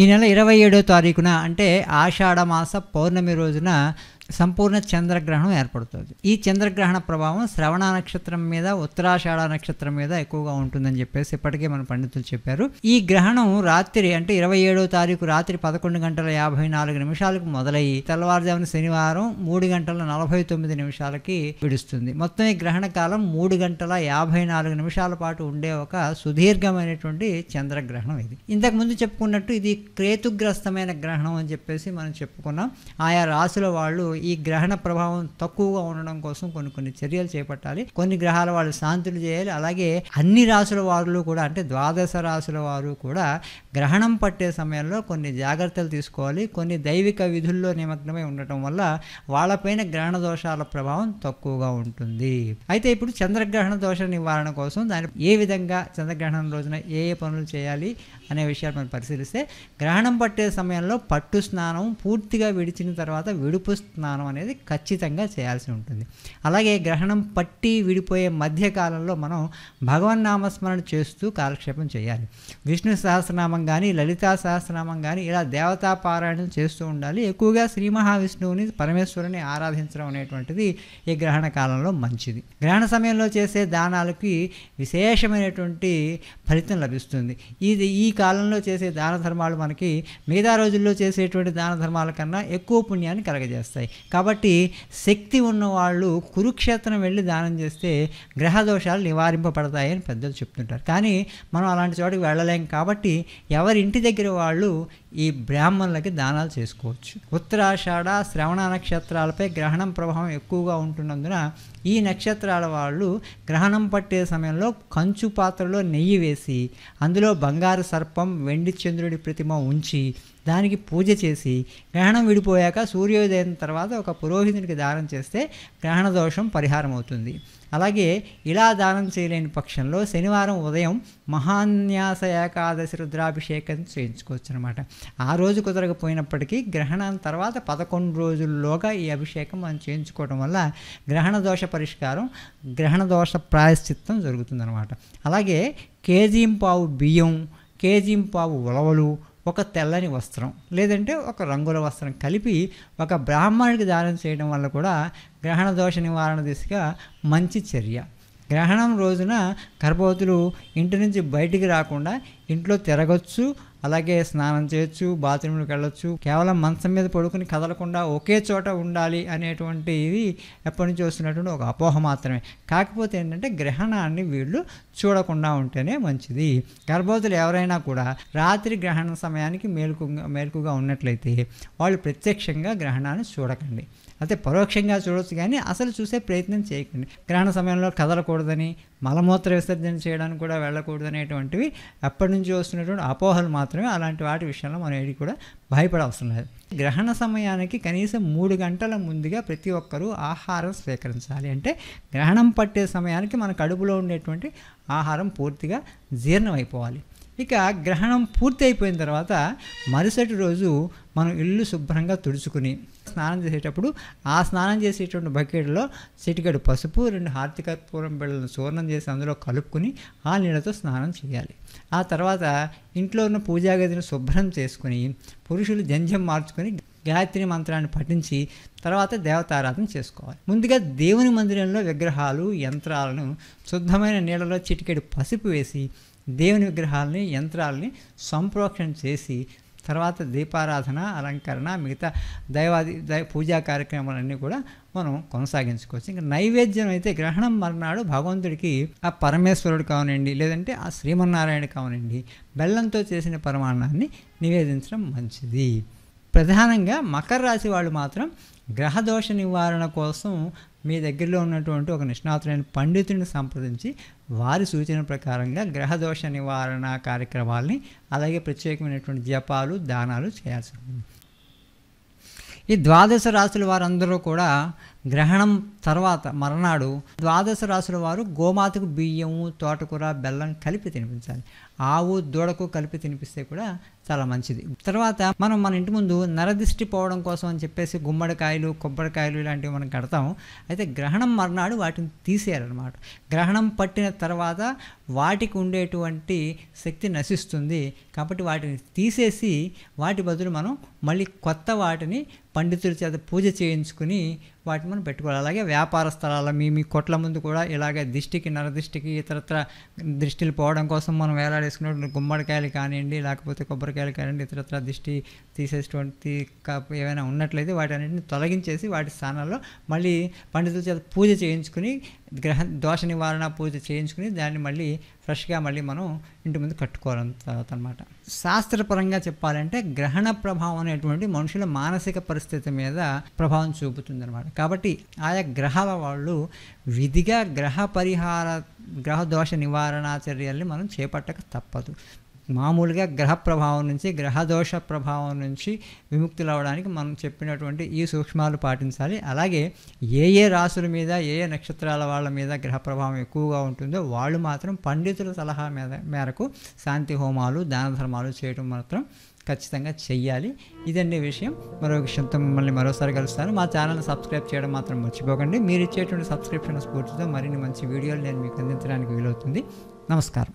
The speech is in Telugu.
ఈ నెల ఇరవై ఏడో తారీఖున అంటే ఆషాఢమాస పౌర్ణమి రోజున సంపూర్ణ చంద్రగ్రహణం ఏర్పడుతుంది ఈ చంద్రగ్రహణ ప్రభావం శ్రవణ నక్షత్రం మీద ఉత్తరాషాఢ నక్షత్రం మీద ఎక్కువగా ఉంటుందని చెప్పేసి ఇప్పటికే మన పండితులు చెప్పారు ఈ గ్రహణం రాత్రి అంటే ఇరవై ఏడో తారీఖు రాత్రి పదకొండు గంటల యాభై నాలుగు నిమిషాలకు మొదలయ్యి తెల్లవారుజామున శనివారం మూడు గంటల నలభై తొమ్మిది నిమిషాలకి విడుస్తుంది మొత్తం ఈ గ్రహణ కాలం మూడు గంటల యాభై నాలుగు నిమిషాల పాటు ఉండే ఒక సుదీర్ఘమైనటువంటి చంద్రగ్రహణం ఇది ఇంతకు ముందు చెప్పుకున్నట్టు ఇది క్రేతుగ్రస్తమైన గ్రహణం అని చెప్పేసి మనం చెప్పుకున్నాం ఆయా రాశుల వాళ్ళు ఈ గ్రహణ ప్రభావం తక్కువగా ఉండడం కోసం కొన్ని కొన్ని చర్యలు చేపట్టాలి కొన్ని గ్రహాల వాళ్ళు శాంతులు చేయాలి అలాగే అన్ని రాసుల వారు కూడా అంటే ద్వాదశ రాసుల వారు కూడా గ్రహణం పట్టే సమయంలో కొన్ని జాగ్రత్తలు తీసుకోవాలి కొన్ని దైవిక విధుల్లో నిమగ్నమై ఉండటం వల్ల వాళ్ళపైన గ్రహణ దోషాల ప్రభావం తక్కువగా ఉంటుంది అయితే ఇప్పుడు చంద్రగ్రహణ దోష నివారణ కోసం దాని ఏ విధంగా చంద్రగ్రహణం రోజున ఏ ఏ పనులు చేయాలి అనే విషయాలు మనం పరిశీలిస్తే గ్రహణం పట్టే సమయంలో పట్టు స్నానం పూర్తిగా విడిచిన తర్వాత విడుపు స్నానం స్నానం అనేది ఖచ్చితంగా చేయాల్సి ఉంటుంది అలాగే గ్రహణం పట్టి విడిపోయే మధ్యకాలంలో మనం నామస్మరణ చేస్తూ కాలక్షేపం చేయాలి విష్ణు సహస్రనామం కానీ లలితా సహస్రనామం కానీ ఇలా దేవతా పారాయణం చేస్తూ ఉండాలి ఎక్కువగా శ్రీ మహావిష్ణువుని పరమేశ్వరుని ఆరాధించడం అనేటువంటిది ఈ గ్రహణ కాలంలో మంచిది గ్రహణ సమయంలో చేసే దానాలకి విశేషమైనటువంటి ఫలితం లభిస్తుంది ఇది ఈ కాలంలో చేసే దాన ధర్మాలు మనకి మిగతా రోజుల్లో చేసేటువంటి దాన ధర్మాల కన్నా ఎక్కువ పుణ్యాన్ని కలగజేస్తాయి కాబట్టి శక్తి ఉన్నవాళ్ళు కురుక్షేత్రం వెళ్ళి దానం చేస్తే గ్రహ దోషాలు నివారింపబడతాయి అని పెద్దలు చెప్తుంటారు కానీ మనం అలాంటి చోటుకి వెళ్ళలేం కాబట్టి ఎవరి ఇంటి దగ్గర వాళ్ళు ఈ బ్రాహ్మణులకి దానాలు చేసుకోవచ్చు ఉత్తరాషాఢ శ్రవణ నక్షత్రాలపై గ్రహణం ప్రభావం ఎక్కువగా ఉంటున్నందున ఈ నక్షత్రాల వాళ్ళు గ్రహణం పట్టే సమయంలో కంచు పాత్రలో నెయ్యి వేసి అందులో బంగారు సర్పం వెండి చంద్రుడి ప్రతిమ ఉంచి దానికి పూజ చేసి గ్రహణం విడిపోయాక సూర్యోదయం తర్వాత ఒక పురోహితునికి దానం చేస్తే గ్రహణ దోషం పరిహారం అవుతుంది అలాగే ఇలా దానం చేయలేని పక్షంలో శనివారం ఉదయం మహాన్యాస ఏకాదశి రుద్రాభిషేకం చేయించుకోవచ్చు అనమాట ఆ రోజు కుదరకపోయినప్పటికీ గ్రహణం తర్వాత పదకొండు రోజుల్లోగా ఈ అభిషేకం మనం చేయించుకోవడం వల్ల గ్రహణ దోష పరిష్కారం గ్రహణ దోష ప్రాయశ్చిత్తం జరుగుతుందన్నమాట అలాగే కేజీంపావు బియ్యం కేజీంపావు ఉలవలు ఒక తెల్లని వస్త్రం లేదంటే ఒక రంగుల వస్త్రం కలిపి ఒక బ్రాహ్మణుడికి దానం చేయడం వల్ల కూడా గ్రహణ దోష నివారణ దిశగా మంచి చర్య గ్రహణం రోజున గర్భవతులు ఇంటి నుంచి బయటికి రాకుండా ఇంట్లో తిరగచ్చు అలాగే స్నానం చేయొచ్చు బాత్రూంలోకి వెళ్ళొచ్చు కేవలం మంచం మీద పడుకుని కదలకుండా ఒకే చోట ఉండాలి అనేటువంటి ఇది ఎప్పటి నుంచి వస్తున్నటువంటి ఒక అపోహ మాత్రమే కాకపోతే ఏంటంటే గ్రహణాన్ని వీళ్ళు చూడకుండా ఉంటేనే మంచిది గర్భవతులు ఎవరైనా కూడా రాత్రి గ్రహణ సమయానికి మేలుకు మేలుకుగా ఉన్నట్లయితే వాళ్ళు ప్రత్యక్షంగా గ్రహణాన్ని చూడకండి అయితే పరోక్షంగా చూడవచ్చు కానీ అసలు చూసే ప్రయత్నం చేయకండి గ్రహణ సమయంలో కదలకూడదని మలమూత్ర విసర్జన చేయడానికి కూడా వెళ్ళకూడదు అనేటువంటివి ఎప్పటి నుంచి వస్తున్నటువంటి అపోహలు మాత్రమే అలాంటి వాటి విషయంలో మనం ఏది కూడా భయపడవసరం లేదు గ్రహణ సమయానికి కనీసం మూడు గంటల ముందుగా ప్రతి ఒక్కరూ ఆహారం స్వీకరించాలి అంటే గ్రహణం పట్టే సమయానికి మన కడుపులో ఉండేటువంటి ఆహారం పూర్తిగా జీర్ణమైపోవాలి ఇక గ్రహణం పూర్తి అయిపోయిన తర్వాత మరుసటి రోజు మనం ఇల్లు శుభ్రంగా తుడుచుకుని స్నానం చేసేటప్పుడు ఆ స్నానం చేసేటువంటి బకెట్లో చిటికడు పసుపు రెండు హార్తిక పూరం బిళ్ళను చూర్ణం చేసి అందులో కలుపుకుని ఆ నీళ్ళతో స్నానం చేయాలి ఆ తర్వాత ఇంట్లో ఉన్న పూజా గదిని శుభ్రం చేసుకుని పురుషులు జంజం మార్చుకొని గాయత్రి మంత్రాన్ని పఠించి తర్వాత దేవతారాధన చేసుకోవాలి ముందుగా దేవుని మందిరంలో విగ్రహాలు యంత్రాలను శుద్ధమైన నీళ్ళలో చిటికెడు పసుపు వేసి దేవుని విగ్రహాలని యంత్రాలని సంప్రోక్షణ చేసి తర్వాత దీపారాధన అలంకరణ మిగతా దైవాది దైవ పూజా కార్యక్రమాలన్నీ కూడా మనం కొనసాగించుకోవచ్చు ఇంకా నైవేద్యం అయితే గ్రహణం మర్నాడు భగవంతుడికి ఆ పరమేశ్వరుడు కావనండి లేదంటే ఆ శ్రీమన్నారాయణ కావనండి బెల్లంతో చేసిన పరమాణాన్ని నివేదించడం మంచిది ప్రధానంగా మకర రాశి వాళ్ళు మాత్రం గ్రహదోష నివారణ కోసం మీ దగ్గరలో ఉన్నటువంటి ఒక నిష్ణాతులైన పండితుడిని సంప్రదించి వారి సూచన ప్రకారంగా గ్రహదోష నివారణ కార్యక్రమాల్ని అలాగే ప్రత్యేకమైనటువంటి జపాలు దానాలు చేయాల్సి ఉంటుంది ఈ ద్వాదశ రాశుల వారందరూ కూడా గ్రహణం తర్వాత మరనాడు ద్వాదశ రాశుల వారు గోమాతకు బియ్యము తోటకూర బెల్లం కలిపి తినిపించాలి ఆవు దూడకు కలిపి తినిపిస్తే కూడా చాలా మంచిది తర్వాత మనం మన ఇంటి ముందు నరదిష్టి పోవడం కోసం అని చెప్పేసి గుమ్మడికాయలు కొబ్బరికాయలు ఇలాంటివి మనం కడతాం అయితే గ్రహణం మర్నాడు వాటిని తీసేయాలన్నమాట గ్రహణం పట్టిన తర్వాత వాటికి ఉండేటువంటి శక్తి నశిస్తుంది కాబట్టి వాటిని తీసేసి వాటి బదులు మనం మళ్ళీ కొత్త వాటిని పండితుల చేత పూజ చేయించుకుని వాటిని మనం పెట్టుకోవాలి అలాగే వ్యాపార స్థలాల మీ మీ కొట్ల ముందు కూడా ఇలాగే దిష్టికి నరదిష్టికి ఇతరత్ర దృష్టిలు పోవడం కోసం మనం వేలాడేసుకున్నటువంటి గుమ్మడికాయలు కానివ్వండి లేకపోతే కొబ్బరికాయలు కానివ్వండి ఇతరత్ర దిష్టి తీసేసేటువంటి ఏమైనా ఉన్నట్లయితే వాటి అన్నింటిని తొలగించేసి వాటి స్థానాల్లో మళ్ళీ పండితుల చేత పూజ చేయించుకుని గ్రహ దోష నివారణ పూజ చేయించుకుని దాన్ని మళ్ళీ ఫ్రెష్గా మళ్ళీ మనం ఇంటి ముందు కట్టుకోవాలి తర్వాత అనమాట శాస్త్రపరంగా చెప్పాలంటే గ్రహణ ప్రభావం అనేటువంటి మనుషుల మానసిక పరిస్థితి మీద ప్రభావం చూపుతుంది అనమాట కాబట్టి ఆయా గ్రహాల వాళ్ళు విధిగా గ్రహ పరిహార గ్రహ దోష నివారణ చర్యల్ని మనం చేపట్టక తప్పదు మామూలుగా గ్రహ ప్రభావం నుంచి గ్రహదోష ప్రభావం నుంచి విముక్తులు అవడానికి మనం చెప్పినటువంటి ఈ సూక్ష్మాలు పాటించాలి అలాగే ఏ ఏ రాసుల మీద ఏ ఏ నక్షత్రాల వాళ్ళ మీద గ్రహ ప్రభావం ఎక్కువగా ఉంటుందో వాళ్ళు మాత్రం పండితుల సలహా మీద మేరకు శాంతి హోమాలు దాన ధర్మాలు చేయటం మాత్రం ఖచ్చితంగా చెయ్యాలి ఇదండి విషయం మరో విషయంతో మిమ్మల్ని మరోసారి కలుస్తాను మా ఛానల్ని సబ్స్క్రైబ్ చేయడం మాత్రం మర్చిపోకండి మీరు ఇచ్చేటువంటి సబ్స్క్రిప్షన్ స్ఫూర్తితో మరిన్ని మంచి వీడియోలు నేను మీకు అందించడానికి వీలవుతుంది నమస్కారం